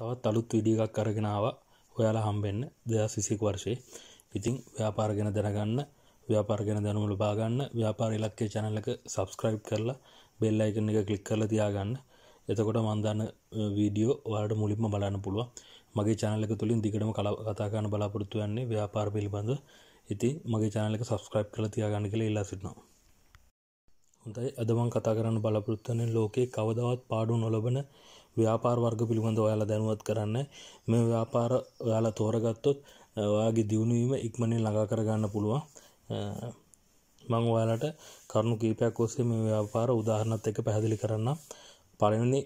තවත් අලුත් විඩිය එකක් අරගෙනාව ඔයාලා හම්බෙන්න්න දෙදස් විසික වර්ෂය ඉතිං ව්‍යාපාරගෙන දැනගන්න ව්‍යාපාරගෙන දැනුමල බාගන්න ව්‍යාපාර ඉලක්කේ චැනල්ලක සබස්ක්‍රයිබ් කරලා බෙල්ලයිකන එක කලික් කරල තියාගන්න එතකොට මන්දන්න වීඩියෝ වාට මුලින්ම බලන්න පුළුව මගේ චානලක තුළින් දිගටම කලා කතාගන්න බලාපොරොත්තු වන්නේ ව්‍යාපාර පිළිබඳ ඉති මගේ චානලක සබස්ක්‍රයිබ් කළ තියාගන්න කළ ඉල්ලා සිටනවා හොඳයි අදමන් කතා කරන්න බලාපොරොත්තුවන්නේ ලෝකේ කවදවත් පාඩු නොලබන ව්‍යාපාර වර්ග පිළිබඳ ඔයාලා දැනුවත් කරන්න මේ ව්‍යාපාර ඔයාලා තෝරගත්තොත් ඔයාගේ දියුණුවීම ඉක්මනින් ළඟා කරගන්න පුළුවන් මං ඔයාලට කරුණු කීපයක් ඔස්සේ මේ ව්‍යාපාර උදාහරණත් එක පැහැදිලි කරන්න පළවෙනි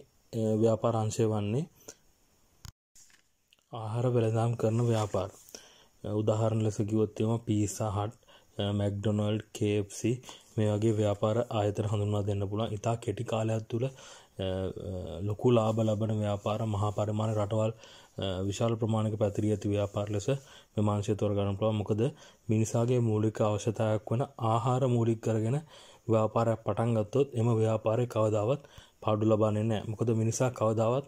ව්‍යාපාර අංශය වන්නේ ආහාර වෙළඳාම් කරන ව්‍යාපාර උදාහරණ ලෙස කිවොත්තම පිසා හට් මැක්ඩොනල්ඩ් කේප්සි මේ වගේ ව්‍යාපාර ආයතන හඳුන්වා දෙන්න පුළුවන් ඉතා කෙටි කාලයක් තුළ ලොකු ලාබ ලබන ව්‍යාපාර මහා පරිමාණ රටවල් විශාල ප්‍රමාණක පැතිරී ඇති ව්‍යාපාර ලෙස මෙමාංශය තොරගන්න පුළුවන් මොකද මිනිසාගේ මූලික අවශ්‍යතාවක් වන ආහාර මූලික කරගෙන ව්‍යාපාරයක් පටන් ගත්තොත් එම ව්‍යාපාරය කවදාවත් පාඩු ලබන්නේ නැහැ මොකද මිනිසා කවදාවත්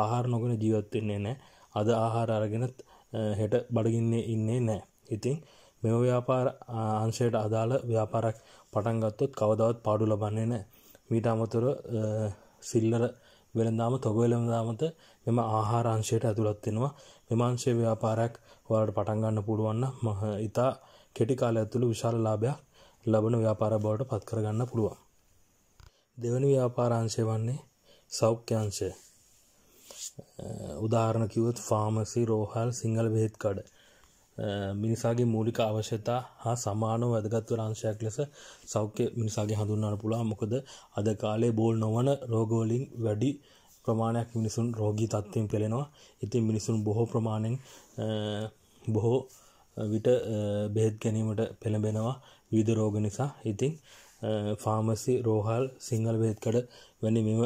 ආහාර නොගෙන ජීවත් වෙන්නේ නැහැ අද ආහාර අරගෙනත් හෙට බඩගින්නේ ඉන්නේ නැහැ ඉතින් මෙම ව්‍යාපාර අංශයට අදාළ ව්‍යාපාරක් පටන් ගත්තොත් කවදාවත් පාඩු ලබන්නේ නැහැ මීට අමතරව සිල්ලර වෙළඳාම තොග වෙළඳාමත මෙම ආහාරංශයට ඇතුළත් වෙනවා මෙම අංශයේ ව්‍යාපාරයක් ඔයාලට පටන් ගන්න පුළුවන් මහ ඉතා කෙටි කාලය ඇතුළු විශාල ලාභයක් ලබන ව්‍යාපාර බවට පත් කරගන්න පුළුවන් දෙවැනි ව්‍යාපාරංශය වන්නේ සෞඛ්‍යංශය උදාහරණ කිව්වොත් ෆාමසි රෝහල් සිංහල බෙහෙත් කඩ මිනිසාගේ මූලික අවශ්‍යතා හා සමානව වැදගත්ව රංශයක් ලෙස සෞඛ්‍ය මිනිසාගේ හඳුන්වන්න පුළා මොකද අද කාලේ බෝල් නොවන රෝගෝලින් වැඩි ප්‍රමාණයක් මිනිසුන් රෝගී තත්ත්වයෙන් පෙළෙනවා ඉතින් මිනිසුන් බොහෝ ප්‍රමාණයෙන් බොහෝ විට බෙහෙත් ගැනීමට පෙළඹෙනවා විධ රෝග නිසා ඉතිං ෆාමසි රෝහල් සිංහල බෙත්කඩ වැනි මෙම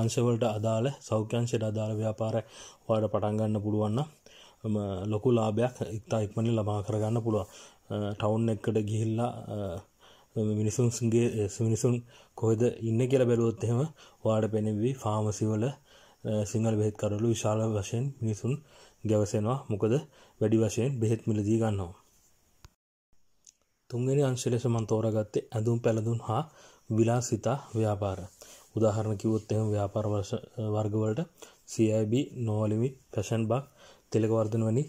අංශවලට අදාළ සෞඛ්‍යංශයට අදාළ ව්‍යාපාර වාට පටන්ගන්න පුළුවන්න ලොකු ලාභයක් ඉතා ඉක්මනින් ලබා කරගන්න පුළුවන් ටවුන් එක්කට ගිහිල්ලා මිනිසුන්ගේ මිනිසුන් කොහෙද ඉන්න කියල බැලුවොත් එහෙම වාඩ පෙනෙවී ෆාමසිවල සිංහල බෙහෙත් කරලු විශාල වශයෙන් මිනිසුන් ගැවසෙනවා මොකද වැඩි වශයෙන් බෙහෙත් මිලදී ගන්නවා. තුන්ගනි අංශලෙස මන්තෝරගත්තේ ඇඳුම් පැළඳුන් හා විලාසිතා ව්‍යාපාර උදාහරණ කිවොත් එම ව්‍යාපාර වර්ගවලට CIB නෝලිමි පැෂන් බක් තෙලකවර්ධන වනි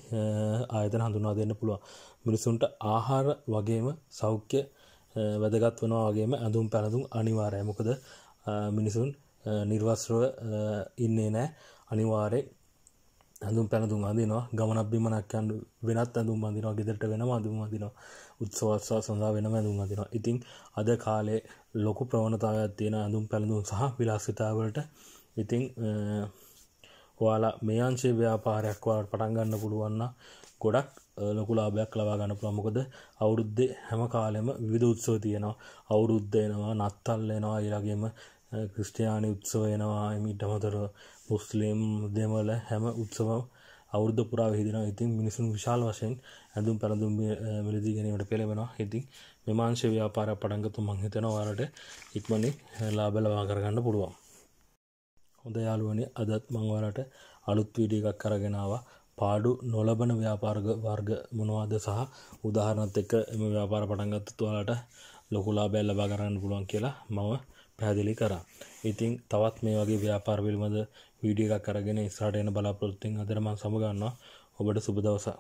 ආයතන හඳුනා දෙන්න පුළුවන් මිනිසුන්ට ආහාර වගේම සෞඛ්‍ය වැදගත් වනවා වගේම ඇඳුම් පැළඳුම් අනිවාරය මොකද මිනිසුන් නිර්වස්රව ඉන්නේ නෑ අනිවාරය ඇඳුම් පැළඳුම් අඳනවා ගමනක් බිමනක්කන් වෙනත් ඇඳුම් අඳනවා ගෙදරට වෙනම අඳුම් අඳනවා උත්සවස්වා සඳහා වෙනම ඇඳුම් අඳනවා ඉතිං අද කාලේ ලොකු ප්‍රවණතාවයක් තියෙන ඇඳුම් පැළඳුම් සහ විලාසිතාවලට ඉතිං ඔයාලා මේ අංශේ ව්‍යාපාරයක් ඔයාලට පටන් ගන්න පුළුවන් නම් ගොඩක් ලොකු ලාභයක් ලබා ගන්න පුළුවන් මොකද අවුරුද්දේ හැම කාලෙම විවිධ උත්සව තියෙනවා අවුරුද්ද එනවා නත්තල් එනවා ඒ වගේම ක්‍රිස්තියානි උත්සව එනවා ඊට අමතරව මුස්ලිම් දෙමළ හැම උත්සවම අවුරුද්ද පුරා විහිදෙනවා ඉතින් මිනිසුන් විශාල වශයෙන් ඇඳුම් පැළඳුම් මිලදී ගැනීමට පෙළඹෙනවා ඉතින් මෙමාංශ ව්‍යාපාර පටන් ගත්තු මං හිතනවා ඔයාලට ඉක්මනින් ලාභ ලබා කරගන්න පුළුවන් හොඳ යාලුවනි අදත් මංවලට අලුත් වීඩිය එකක් කරගෙනාව පාඩු නොලබන ව්‍යාපාර්ග වර්ග මොනවාද සහ උදාහරණත් එක්ක එම ව්‍යාපාර පටන්ගත්තතුවාලට ලොකුලා බැල්ල බාගරන්න පුළුවන් කියලා මව පැදිලි කරා ඉතිං තවත් මේ වගේ ව්‍යාපාර පිල්මද වීඩිය එකක් කරගෙන ස්රාටයන බලාපොරොත්තින් අදරම සමගන්නවා ඔබට සුබදවසා